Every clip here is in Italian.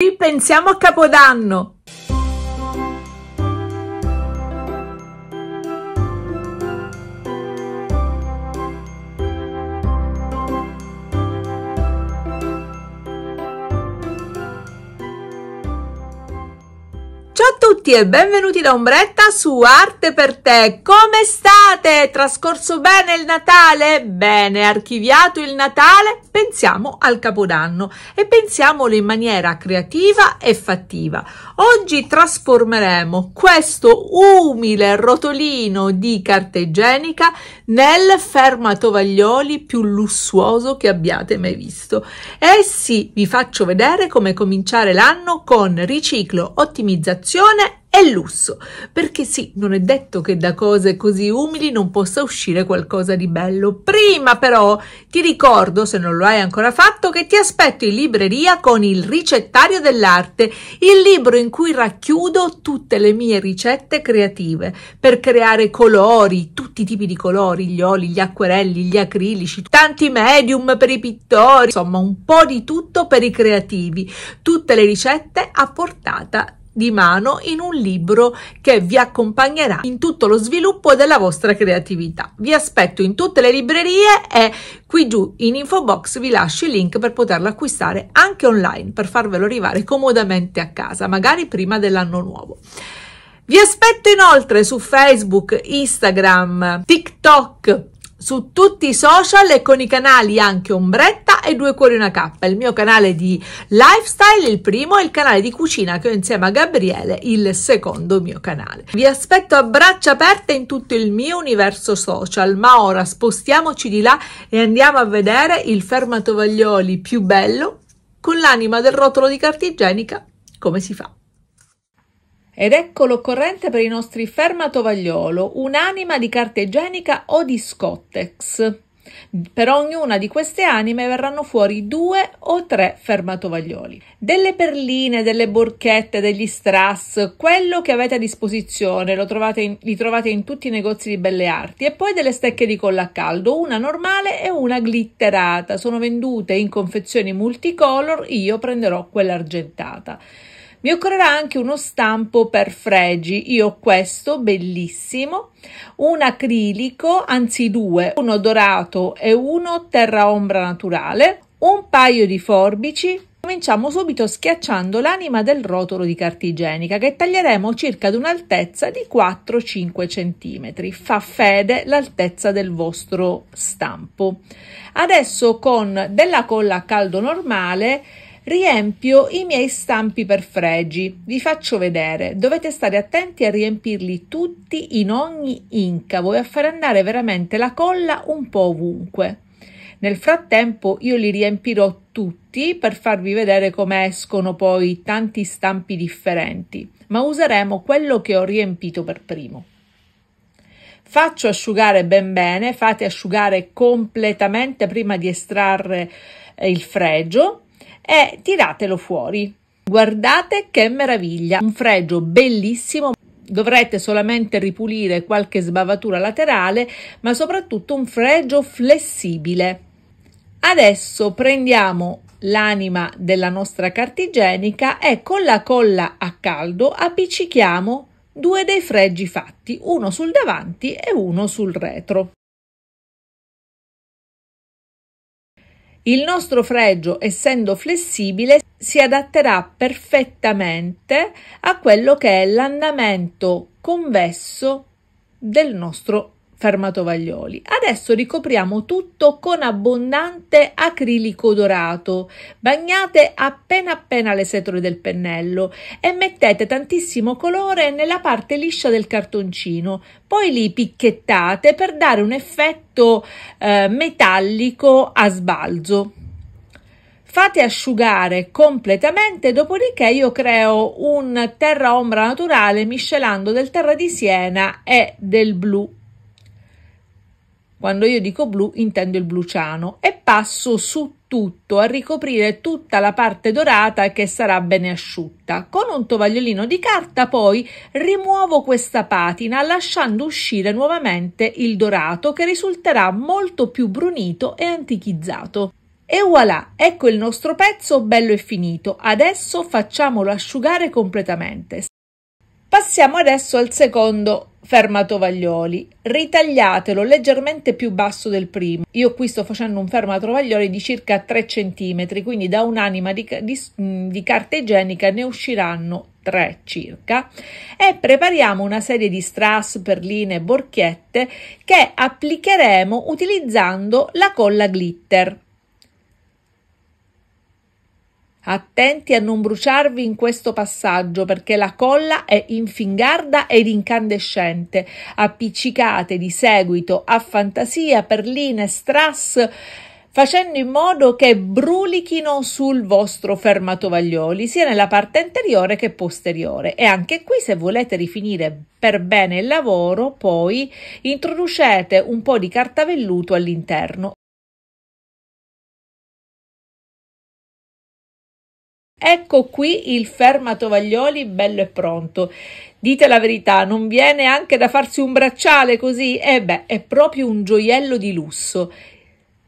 Qui pensiamo a Capodanno! Ciao a tutti e benvenuti da Ombretta su Arte per te. Come state? Trascorso bene il Natale? Bene, archiviato il Natale? Pensiamo al Capodanno e pensiamolo in maniera creativa e fattiva. Oggi trasformeremo questo umile rotolino di carta igienica nel fermatovaglioli più lussuoso che abbiate mai visto. E eh sì, vi faccio vedere come cominciare l'anno con riciclo, ottimizzazione istruzione e lusso, perché sì, non è detto che da cose così umili non possa uscire qualcosa di bello. Prima però ti ricordo, se non lo hai ancora fatto, che ti aspetto in libreria con il ricettario dell'arte, il libro in cui racchiudo tutte le mie ricette creative per creare colori, tutti i tipi di colori, gli oli, gli acquerelli, gli acrilici, tanti medium per i pittori, insomma un po' di tutto per i creativi, tutte le ricette a portata di mano in un libro che vi accompagnerà in tutto lo sviluppo della vostra creatività. Vi aspetto in tutte le librerie e qui giù in info box vi lascio il link per poterlo acquistare anche online per farvelo arrivare comodamente a casa, magari prima dell'anno nuovo. Vi aspetto inoltre su Facebook, Instagram, TikTok, su tutti i social e con i canali anche Ombretta e Due Cuori Una K, il mio canale di lifestyle, il primo, e il canale di cucina che ho insieme a Gabriele, il secondo mio canale. Vi aspetto a braccia aperte in tutto il mio universo social, ma ora spostiamoci di là e andiamo a vedere il fermatovaglioli più bello con l'anima del rotolo di carta igienica, come si fa. Ed ecco l'occorrente per i nostri fermatovagliolo, un'anima di carta igienica o di scottex. Per ognuna di queste anime verranno fuori due o tre fermatovaglioli. Delle perline, delle borchette, degli strass, quello che avete a disposizione, in, li trovate in tutti i negozi di belle arti. E poi delle stecche di colla a caldo, una normale e una glitterata. Sono vendute in confezioni multicolor, io prenderò quella argentata. Mi occorrerà anche uno stampo per fregi. Io ho questo, bellissimo, un acrilico, anzi due, uno dorato e uno terra ombra naturale, un paio di forbici, Cominciamo subito schiacciando l'anima del rotolo di carta igienica che taglieremo circa ad un'altezza di 4-5 cm. Fa fede l'altezza del vostro stampo. Adesso con della colla a caldo normale Riempio i miei stampi per fregi, vi faccio vedere, dovete stare attenti a riempirli tutti in ogni incavo e a far andare veramente la colla un po' ovunque. Nel frattempo io li riempirò tutti per farvi vedere come escono poi tanti stampi differenti, ma useremo quello che ho riempito per primo. Faccio asciugare ben bene, fate asciugare completamente prima di estrarre eh, il fregio e tiratelo fuori. Guardate che meraviglia, un fregio bellissimo, dovrete solamente ripulire qualche sbavatura laterale, ma soprattutto un fregio flessibile. Adesso prendiamo l'anima della nostra carta igienica e con la colla a caldo appiccichiamo due dei fregi fatti, uno sul davanti e uno sul retro. Il nostro fregio, essendo flessibile, si adatterà perfettamente a quello che è l'andamento convesso del nostro fermatovaglioli. Adesso ricopriamo tutto con abbondante acrilico dorato. Bagnate appena appena le setole del pennello e mettete tantissimo colore nella parte liscia del cartoncino. Poi li picchettate per dare un effetto eh, metallico a sbalzo. Fate asciugare completamente, dopodiché io creo un terra ombra naturale miscelando del terra di Siena e del blu quando io dico blu intendo il bluciano e passo su tutto a ricoprire tutta la parte dorata che sarà bene asciutta. Con un tovagliolino di carta poi rimuovo questa patina lasciando uscire nuovamente il dorato che risulterà molto più brunito e antichizzato. E voilà, ecco il nostro pezzo bello e finito. Adesso facciamolo asciugare completamente. Passiamo adesso al secondo ferma tovaglioli, ritagliatelo leggermente più basso del primo. Io qui sto facendo un ferma tovaglioli di circa 3 cm, quindi da un'anima di, di, di carta igienica ne usciranno 3 circa e prepariamo una serie di strass, perline e borchette che applicheremo utilizzando la colla glitter. Attenti a non bruciarvi in questo passaggio perché la colla è infingarda ed incandescente. Appiccicate di seguito a fantasia perline, strass facendo in modo che brulichino sul vostro fermatovaglioli sia nella parte anteriore che posteriore e anche qui se volete rifinire per bene il lavoro poi introducete un po' di carta velluto all'interno Ecco qui il fermatovaglioli bello e pronto. Dite la verità, non viene anche da farsi un bracciale così? Eh beh, è proprio un gioiello di lusso.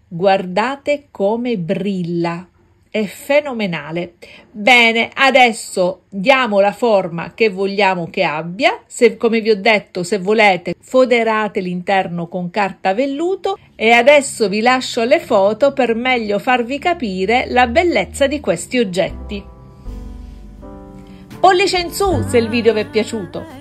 Guardate come brilla è fenomenale. Bene, adesso diamo la forma che vogliamo che abbia. Se, come vi ho detto, se volete, foderate l'interno con carta velluto e adesso vi lascio le foto per meglio farvi capire la bellezza di questi oggetti. Pollice in su se il video vi è piaciuto.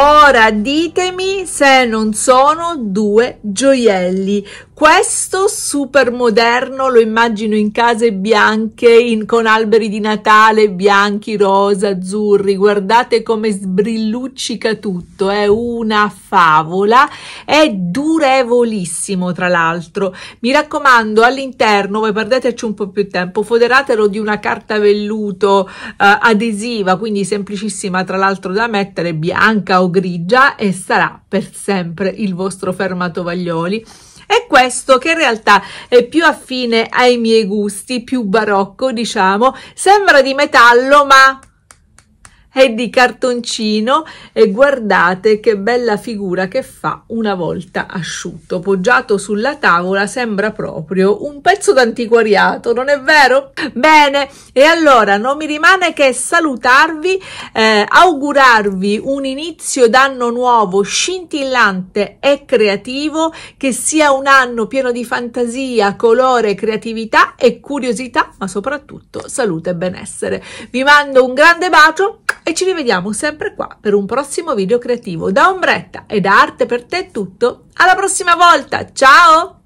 Ora ditemi se non sono due gioielli. Questo super moderno lo immagino in case bianche, in, con alberi di Natale bianchi, rosa, azzurri. Guardate come sbrilluccica tutto, è una favola. È durevolissimo, tra l'altro. Mi raccomando, all'interno, voi perdeteci un po' più tempo, foderatelo di una carta velluto eh, adesiva, quindi semplicissima, tra l'altro da mettere, bianca o grigia, e sarà per sempre il vostro fermatovaglioli è questo che in realtà è più affine ai miei gusti, più barocco diciamo, sembra di metallo ma è di cartoncino e guardate che bella figura che fa una volta asciutto. Poggiato sulla tavola sembra proprio un pezzo d'antiquariato, non è vero? Bene, e allora non mi rimane che salutarvi, eh, augurarvi un inizio d'anno nuovo scintillante e creativo, che sia un anno pieno di fantasia, colore, creatività e curiosità, ma soprattutto salute e benessere. Vi mando un grande bacio e ci rivediamo sempre qua per un prossimo video creativo. Da Ombretta e da Arte per te è tutto. Alla prossima volta, ciao!